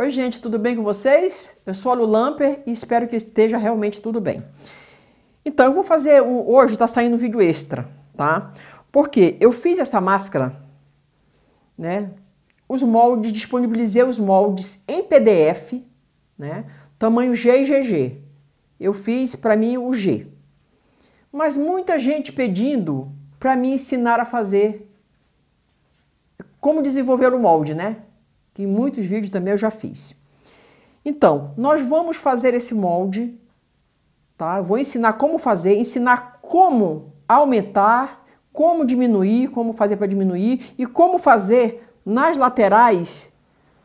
Oi, gente, tudo bem com vocês? Eu sou a Lu Lamper e espero que esteja realmente tudo bem. Então, eu vou fazer um hoje está saindo um vídeo extra, tá? Porque eu fiz essa máscara, né? Os moldes, disponibilizei os moldes em PDF, né? Tamanho G e GG. Eu fiz para mim o G. Mas muita gente pedindo para me ensinar a fazer como desenvolver o molde, né? que muitos vídeos também eu já fiz. Então, nós vamos fazer esse molde, tá? Eu vou ensinar como fazer, ensinar como aumentar, como diminuir, como fazer para diminuir e como fazer nas laterais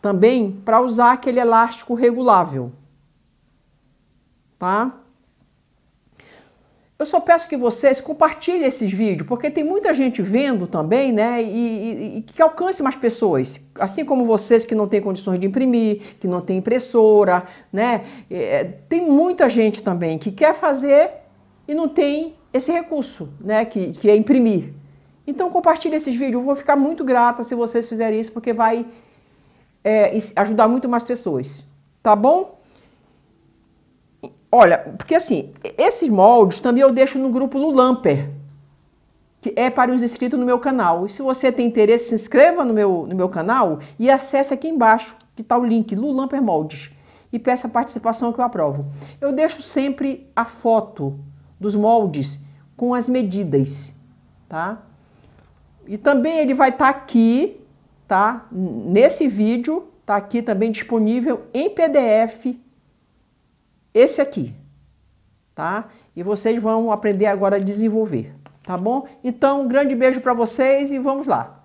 também para usar aquele elástico regulável, tá? eu só peço que vocês compartilhem esses vídeos, porque tem muita gente vendo também, né? E, e, e, que alcance mais pessoas. Assim como vocês que não têm condições de imprimir, que não têm impressora, né? É, tem muita gente também que quer fazer e não tem esse recurso, né? Que, que é imprimir. Então compartilhe esses vídeos. Eu vou ficar muito grata se vocês fizerem isso, porque vai é, ajudar muito mais pessoas. Tá bom? Olha, porque assim, esses moldes também eu deixo no grupo Lulamper, que é para os inscritos no meu canal. E se você tem interesse, se inscreva no meu, no meu canal e acesse aqui embaixo, que está o link Lulamper Moldes, e peça participação que eu aprovo. Eu deixo sempre a foto dos moldes com as medidas, tá? E também ele vai estar tá aqui, tá? Nesse vídeo, tá aqui também disponível em PDF esse aqui, tá? E vocês vão aprender agora a desenvolver, tá bom? Então, um grande beijo para vocês e vamos lá.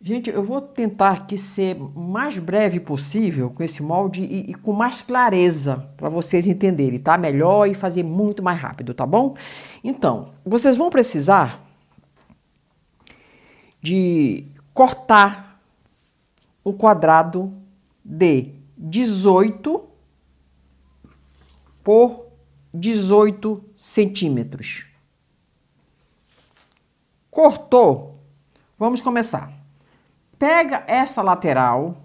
Gente, eu vou tentar aqui ser mais breve possível com esse molde e, e com mais clareza para vocês entenderem, tá? Melhor e fazer muito mais rápido, tá bom? Então, vocês vão precisar de cortar um quadrado de 18 por 18 centímetros. Cortou. Vamos começar. Pega essa lateral,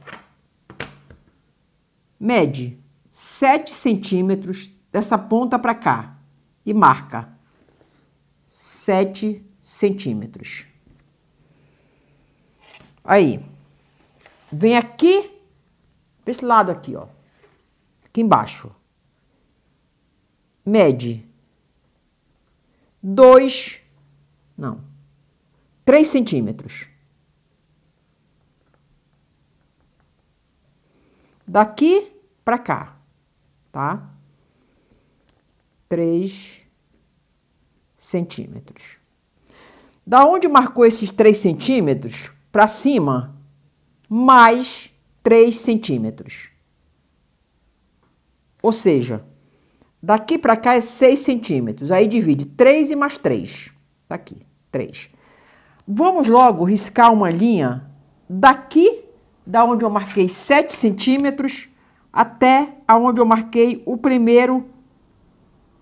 mede 7 centímetros dessa ponta para cá e marca 7 centímetros. Aí, vem aqui para esse lado aqui, ó. Aqui embaixo. Mede 2, não, 3 centímetros. Daqui para cá, tá? 3 centímetros. Da onde marcou esses 3 centímetros para cima, mais 3 centímetros. Ou seja, daqui para cá é 6 centímetros. Aí divide 3 e mais 3. Tá aqui, 3. Vamos logo riscar uma linha daqui da onde eu marquei 7 centímetros até aonde eu marquei o primeiro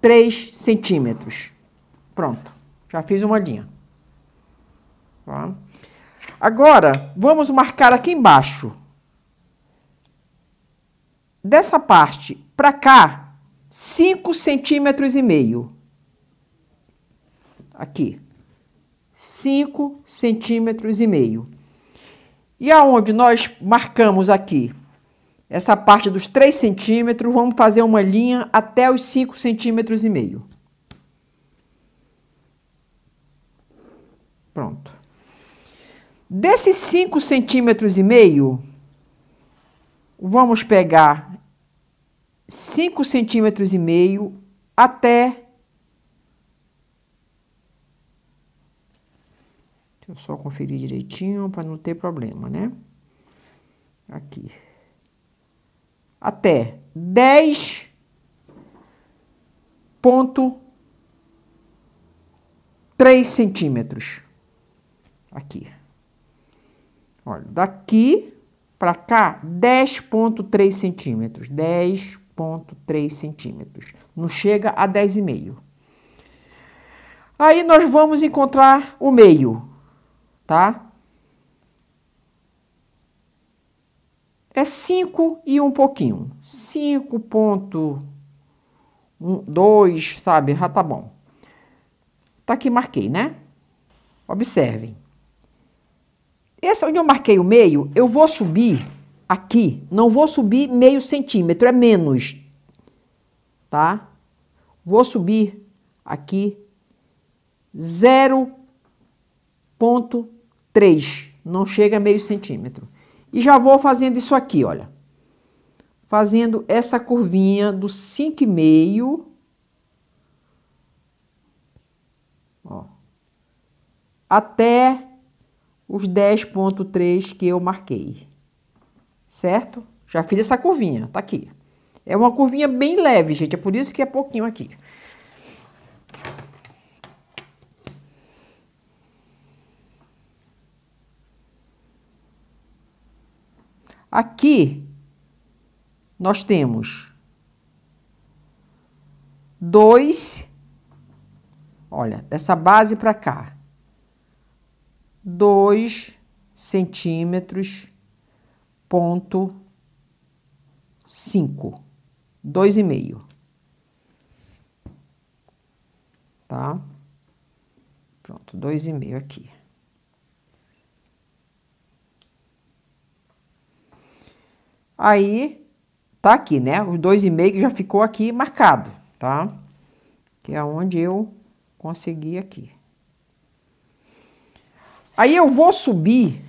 3 centímetros. Pronto, já fiz uma linha. Tá? Agora, vamos marcar aqui embaixo dessa parte para cá, 5 centímetros e meio. Aqui. 5 centímetros e meio. E aonde nós marcamos aqui essa parte dos 3 centímetros, vamos fazer uma linha até os 5 centímetros e meio. Pronto. Desses 5 centímetros e meio, vamos pegar 5 centímetros e meio até Deixa eu só conferir direitinho para não ter problema, né? Aqui. Até 10 ponto 3 centímetros. Aqui. Olha, daqui para cá, 10.3 centímetros. 10 10,3 centímetros. Não chega a 10,5. Aí nós vamos encontrar o meio, tá? É 5 e um pouquinho. 5.2, sabe? Já tá bom. Tá aqui, marquei, né? Observem. Esse onde eu marquei o meio, eu vou subir aqui. Não vou subir meio centímetro, é menos, tá? Vou subir aqui 0,3, não chega meio centímetro. E já vou fazendo isso aqui, olha. Fazendo essa curvinha do 5,5, ó, até os 10,3 que eu marquei certo? Já fiz essa curvinha, tá aqui. É uma curvinha bem leve, gente, é por isso que é pouquinho aqui. Aqui nós temos dois, olha, dessa base para cá, dois centímetros ponto cinco, dois e meio, tá? Pronto, dois e meio aqui. Aí, tá aqui, né? Os dois e meio que já ficou aqui marcado, tá? Que é onde eu consegui aqui. Aí eu vou subir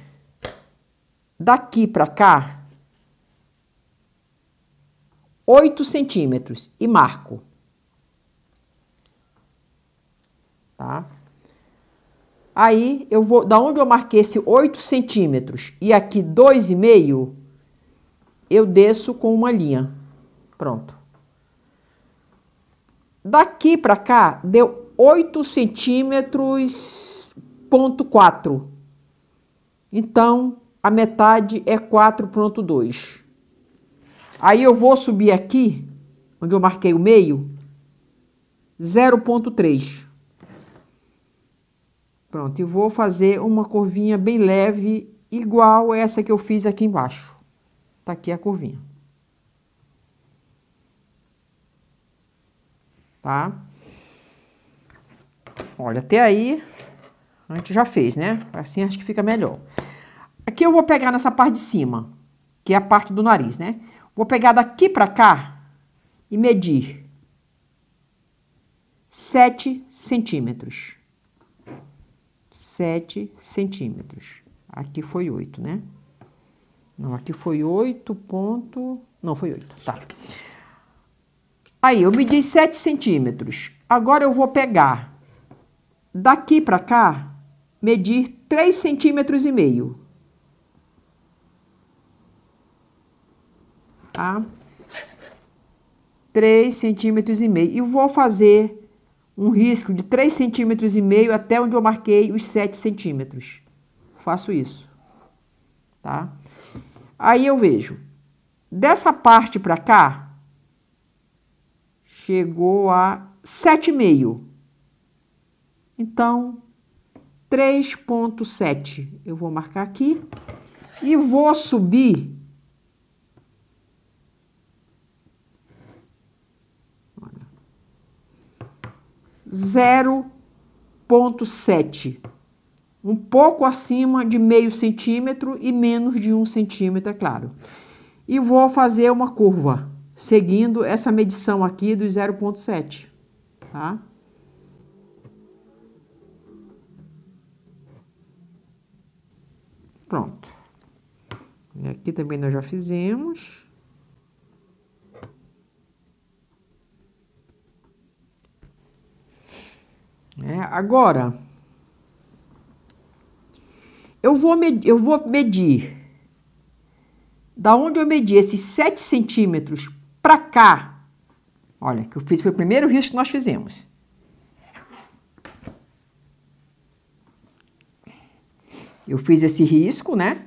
daqui para cá, 8 centímetros e marco. Tá? Aí, eu vou, da onde eu marquei esse 8 centímetros e aqui 2,5, eu desço com uma linha. Pronto. Daqui para cá, deu 8 centímetros, ponto 4. Então, a metade é 4.2. Aí eu vou subir aqui, onde eu marquei o meio, 0.3. Pronto, e vou fazer uma curvinha bem leve, igual essa que eu fiz aqui embaixo. Tá aqui a curvinha. Tá? Olha, até aí a gente já fez, né? Assim acho que fica melhor. Aqui eu vou pegar nessa parte de cima, que é a parte do nariz, né? Vou pegar daqui pra cá e medir 7 centímetros. 7 centímetros. Aqui foi 8, né? Não, aqui foi 8 ponto... Não, foi 8, tá. Aí, eu medi 7 centímetros. Agora eu vou pegar daqui pra cá, medir 3 centímetros e meio. tá? 3 centímetros e meio. E vou fazer um risco de 3 centímetros e meio até onde eu marquei os 7 centímetros. Faço isso, tá? Aí eu vejo, dessa parte pra cá, chegou a 7,5. Então, 3,7 eu vou marcar aqui e vou subir 0,7, um pouco acima de meio centímetro e menos de um centímetro, é claro. E vou fazer uma curva, seguindo essa medição aqui do 0,7, tá? Pronto. E aqui também nós já fizemos. Né? Agora, eu vou, medir, eu vou medir da onde eu medi esses 7 centímetros para cá. Olha, que eu fiz foi o primeiro risco que nós fizemos. Eu fiz esse risco, né?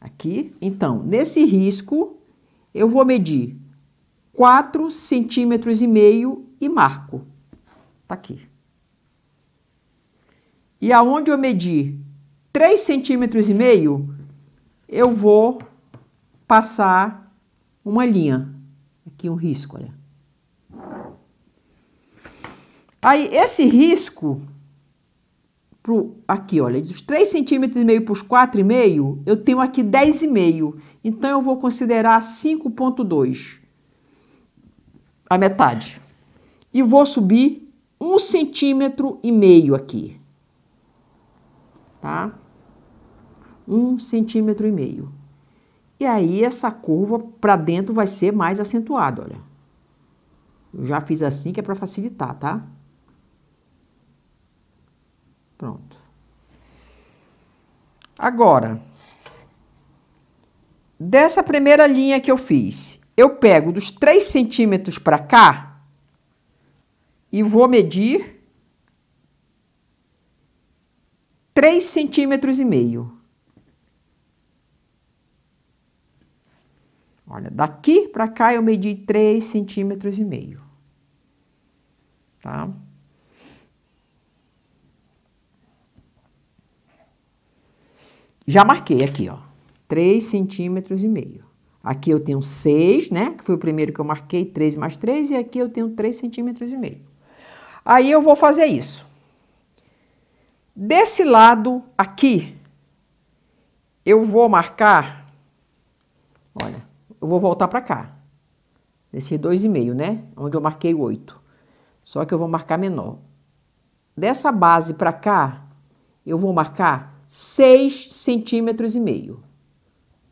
Aqui. Então, nesse risco, eu vou medir 4 centímetros e meio e marco. Tá aqui e aonde eu medir 3 centímetros e meio, eu vou passar uma linha. Aqui um risco, olha. Aí, esse risco, pro, aqui, olha, dos 3 centímetros e meio para os 4 e meio, eu tenho aqui 10,5. Então, eu vou considerar 5,2, a metade. E vou subir 1 centímetro e meio aqui tá? Um centímetro e meio. E aí essa curva para dentro vai ser mais acentuada, olha. Eu já fiz assim que é para facilitar, tá? Pronto. Agora, dessa primeira linha que eu fiz, eu pego dos 3 centímetros para cá e vou medir 3 centímetros e meio. Olha, daqui para cá eu medi 3 centímetros e meio. Tá? Já marquei aqui, ó. 3 centímetros e meio. Aqui eu tenho 6, né? Que foi o primeiro que eu marquei, 3 mais 3. E aqui eu tenho 3 centímetros e meio. Aí eu vou fazer isso. Desse lado aqui, eu vou marcar, olha, eu vou voltar para cá, nesse dois e meio, né? Onde eu marquei oito. Só que eu vou marcar menor. Dessa base para cá, eu vou marcar seis centímetros e meio.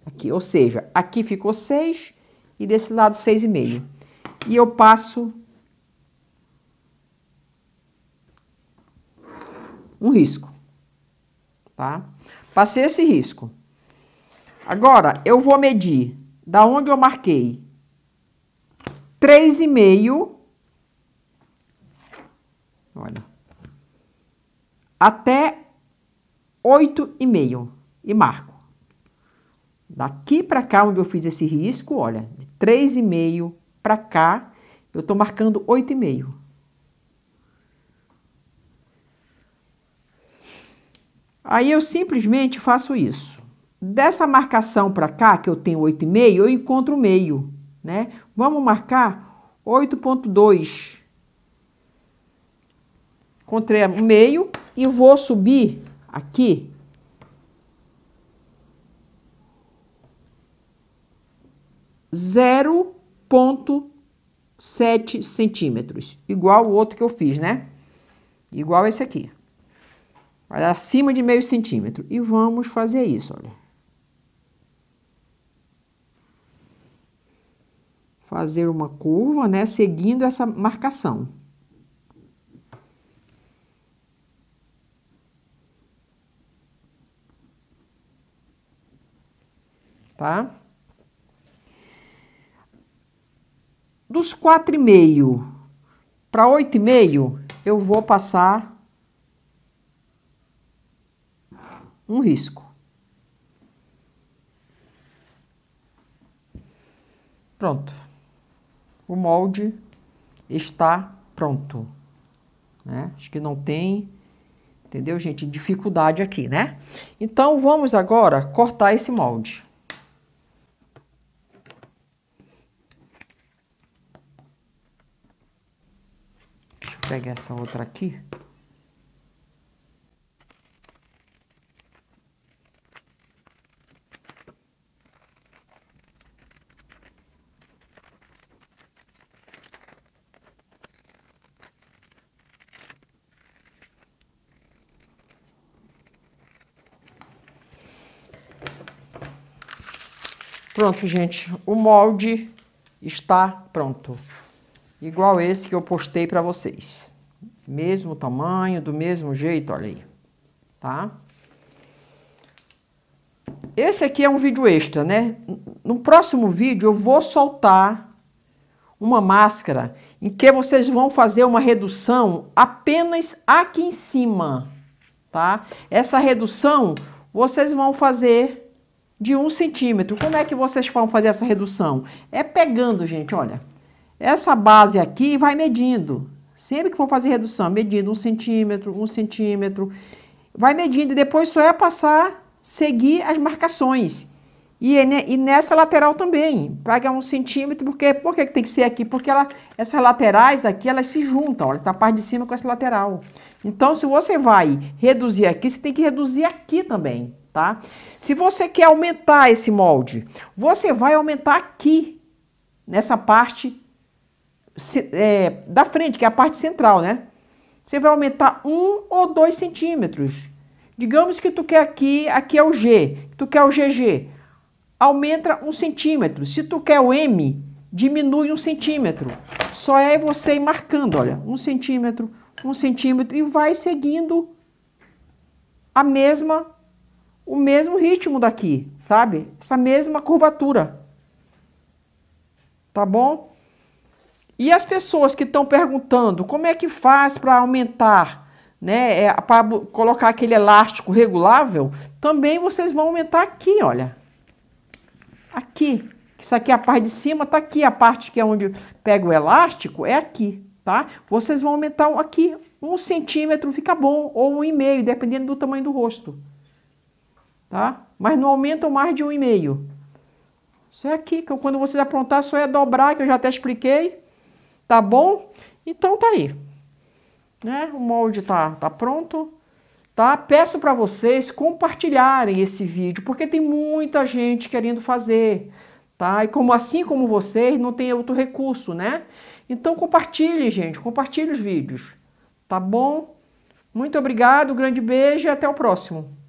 Aqui, ou seja, aqui ficou seis e desse lado seis e meio. E eu passo um risco, tá? Passei esse risco. Agora, eu vou medir da onde eu marquei 3,5, olha, até 8,5 e marco. Daqui para cá, onde eu fiz esse risco, olha, de 3,5 para cá, eu estou marcando 8,5. Aí eu simplesmente faço isso. Dessa marcação para cá, que eu tenho 8,5, eu encontro o meio, né? Vamos marcar 8,2. Encontrei o meio e vou subir aqui. Zero ponto sete centímetros, igual o outro que eu fiz, né? Igual esse aqui. Vai dar acima de meio centímetro. E vamos fazer isso, olha. Fazer uma curva, né, seguindo essa marcação. Tá? Dos quatro e meio para oito e meio, eu vou passar um risco. Pronto. O molde está pronto. Né? Acho que não tem, entendeu, gente? Dificuldade aqui, né? Então, vamos agora cortar esse molde. Deixa eu pegar essa outra aqui. Pronto, gente, o molde está pronto. Igual esse que eu postei para vocês. Mesmo tamanho, do mesmo jeito, olha aí, tá? Esse aqui é um vídeo extra, né? No próximo vídeo eu vou soltar uma máscara em que vocês vão fazer uma redução apenas aqui em cima, tá? Essa redução vocês vão fazer de um centímetro. Como é que vocês vão fazer essa redução? É pegando, gente, olha. Essa base aqui vai medindo. Sempre que for fazer redução, medindo um centímetro, um centímetro. Vai medindo e depois só é passar, seguir as marcações. E, é e nessa lateral também, pega um centímetro, porque por que tem que ser aqui? Porque ela, essas laterais aqui, elas se juntam, olha, tá a parte de cima com essa lateral. Então, se você vai reduzir aqui, você tem que reduzir aqui também tá? Se você quer aumentar esse molde, você vai aumentar aqui, nessa parte é, da frente, que é a parte central, né? Você vai aumentar um ou dois centímetros. Digamos que tu quer aqui, aqui é o G, tu quer o GG, aumenta um centímetro. Se tu quer o M, diminui um centímetro. Só é você ir marcando, olha, um centímetro, um centímetro, e vai seguindo a mesma o mesmo ritmo daqui, sabe? Essa mesma curvatura. Tá bom? E as pessoas que estão perguntando como é que faz para aumentar, né? É, para colocar aquele elástico regulável, também vocês vão aumentar aqui, olha. Aqui. Isso aqui é a parte de cima, tá aqui. A parte que é onde pega o elástico é aqui, tá? Vocês vão aumentar aqui. Um centímetro fica bom, ou um e meio, dependendo do tamanho do rosto tá? Mas não aumentam mais de 1,5. Isso é aqui, que quando vocês aprontar, só é dobrar, que eu já até expliquei. Tá bom? Então tá aí. Né? O molde tá, tá pronto. Tá? Peço para vocês compartilharem esse vídeo, porque tem muita gente querendo fazer. Tá? E como assim como vocês, não tem outro recurso, né? Então compartilhe, gente, compartilhe os vídeos, tá bom? Muito obrigado, grande beijo e até o próximo.